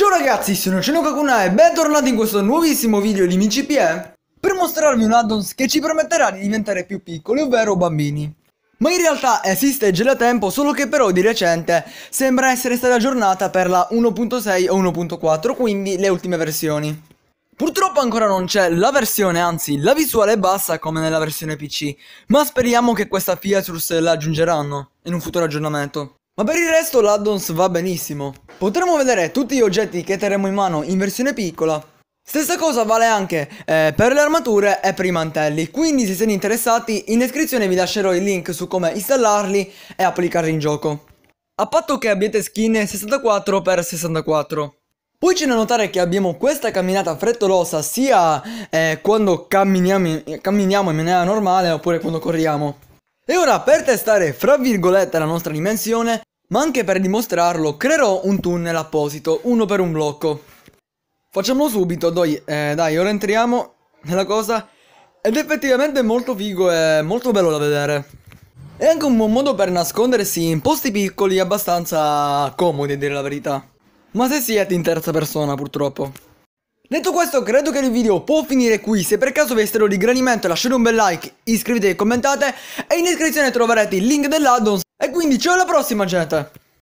Ciao ragazzi, sono Shinoka Kuna e bentornati in questo nuovissimo video di MiciPE eh, per mostrarvi un add-ons che ci permetterà di diventare più piccoli, ovvero bambini. Ma in realtà esiste già da tempo, solo che però di recente sembra essere stata aggiornata per la 1.6 o 1.4, quindi le ultime versioni. Purtroppo ancora non c'è la versione, anzi la visuale è bassa come nella versione PC, ma speriamo che questa features la aggiungeranno in un futuro aggiornamento. Ma per il resto l'addons va benissimo. Potremo vedere tutti gli oggetti che terremo in mano in versione piccola. Stessa cosa vale anche eh, per le armature e per i mantelli, quindi se siete interessati in descrizione vi lascerò il link su come installarli e applicarli in gioco. A patto che abbiate skin 64x64. Poi c'è da notare che abbiamo questa camminata frettolosa sia eh, quando camminiamo, camminiamo in maniera normale oppure quando corriamo. E ora per testare fra virgolette la nostra dimensione ma anche per dimostrarlo creerò un tunnel apposito, uno per un blocco. Facciamolo subito, dai, eh, dai ora entriamo nella cosa ed effettivamente è molto figo e molto bello da vedere. È anche un buon modo per nascondersi in posti piccoli abbastanza comodi a dire la verità. Ma se siete in terza persona purtroppo. Detto questo credo che il video può finire qui, se per caso vi è stato di gradimento lasciate un bel like, iscrivetevi e commentate e in descrizione troverete il link dell'addon e quindi ciao alla prossima gente!